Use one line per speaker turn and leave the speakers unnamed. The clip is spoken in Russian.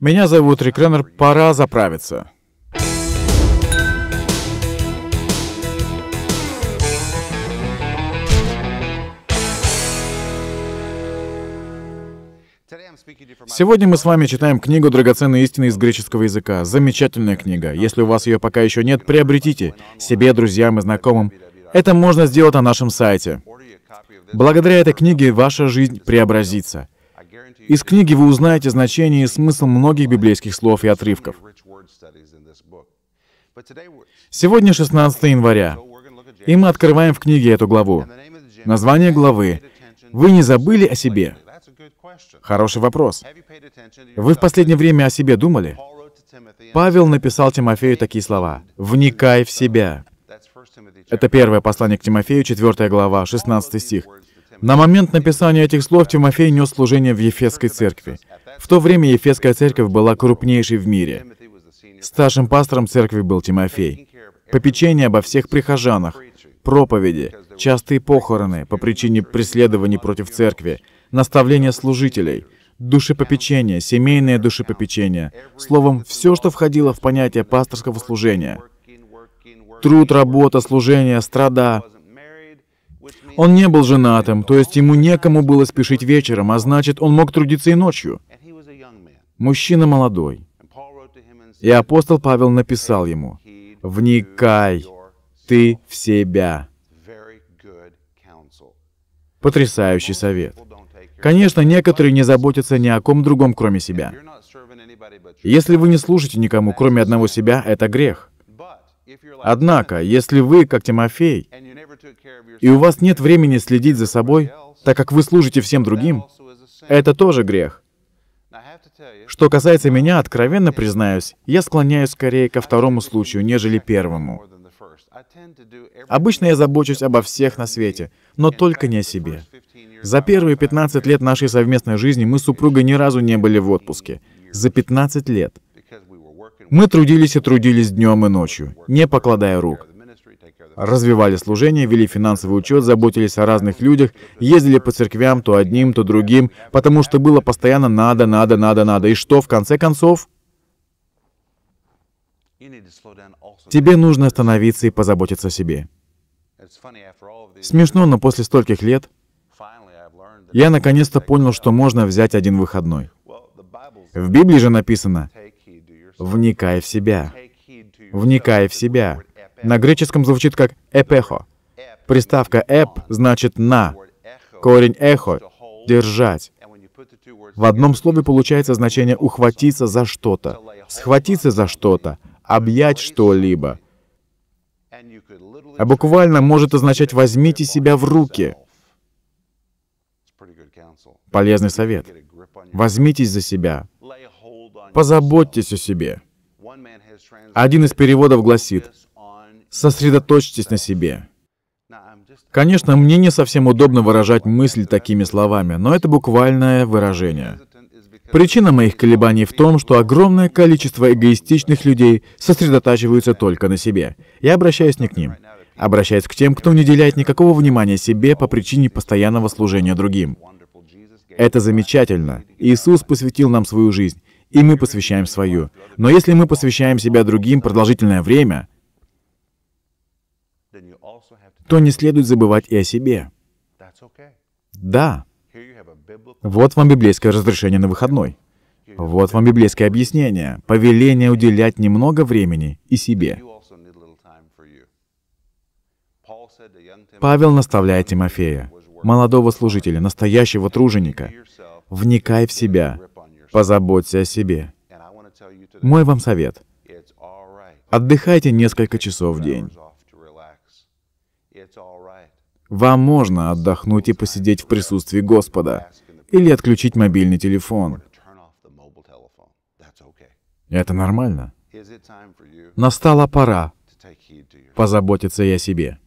Меня зовут Рик Реннер, пора заправиться. Сегодня мы с вами читаем книгу «Драгоценные истины» из греческого языка. Замечательная книга. Если у вас ее пока еще нет, приобретите себе, друзьям и знакомым. Это можно сделать на нашем сайте. Благодаря этой книге ваша жизнь преобразится. Из книги вы узнаете значение и смысл многих библейских слов и отрывков. Сегодня 16 января, и мы открываем в книге эту главу. Название главы «Вы не забыли о себе?» Хороший вопрос. Вы в последнее время о себе думали? Павел написал Тимофею такие слова. «Вникай в себя». Это первое послание к Тимофею, 4 глава, 16 стих. На момент написания этих слов Тимофей нес служение в Ефесской церкви. В то время Ефесская церковь была крупнейшей в мире. Старшим пастором церкви был Тимофей. Попечение обо всех прихожанах, проповеди, частые похороны по причине преследований против церкви, наставление служителей, душепопечение, семейное душепопечение, словом, все, что входило в понятие пасторского служения. Труд, работа, служение, страда, он не был женатым, то есть ему некому было спешить вечером, а значит, он мог трудиться и ночью. Мужчина молодой. И апостол Павел написал ему, «Вникай ты в себя». Потрясающий совет. Конечно, некоторые не заботятся ни о ком другом, кроме себя. Если вы не служите никому, кроме одного себя, это грех. Однако, если вы, как Тимофей, и у вас нет времени следить за собой, так как вы служите всем другим, это тоже грех. Что касается меня, откровенно признаюсь, я склоняюсь скорее ко второму случаю, нежели первому. Обычно я забочусь обо всех на свете, но только не о себе. За первые 15 лет нашей совместной жизни мы с супругой ни разу не были в отпуске. За 15 лет — мы трудились и трудились днем и ночью, не покладая рук. Развивали служение, вели финансовый учет, заботились о разных людях, ездили по церквям то одним, то другим, потому что было постоянно надо, надо, надо, надо. И что, в конце концов? Тебе нужно остановиться и позаботиться о себе. Смешно, но после стольких лет я наконец-то понял, что можно взять один выходной. В Библии же написано, «вникай в себя». «Вникай в себя». На греческом звучит как «эпехо». Приставка «эп» значит «на». Корень «эхо» — «держать». В одном слове получается значение «ухватиться за что-то», «схватиться за что-то», «объять что-либо». А буквально может означать «возьмите себя в руки». Полезный совет. Возьмитесь за себя. Позаботьтесь о себе. Один из переводов гласит, сосредоточьтесь на себе. Конечно, мне не совсем удобно выражать мысли такими словами, но это буквальное выражение. Причина моих колебаний в том, что огромное количество эгоистичных людей сосредотачиваются только на себе. Я обращаюсь не к ним. Обращаюсь к тем, кто не уделяет никакого внимания себе по причине постоянного служения другим. Это замечательно. Иисус посвятил нам свою жизнь и мы посвящаем свою. Но если мы посвящаем себя другим продолжительное время, то не следует забывать и о себе. Да. Вот вам библейское разрешение на выходной. Вот вам библейское объяснение. Повеление уделять немного времени и себе. Павел наставляет Тимофея, молодого служителя, настоящего труженика. «Вникай в себя, Позаботься о себе. Мой вам совет. Отдыхайте несколько часов в день. Вам можно отдохнуть и посидеть в присутствии Господа или отключить мобильный телефон. Это нормально. Настала пора позаботиться и о себе.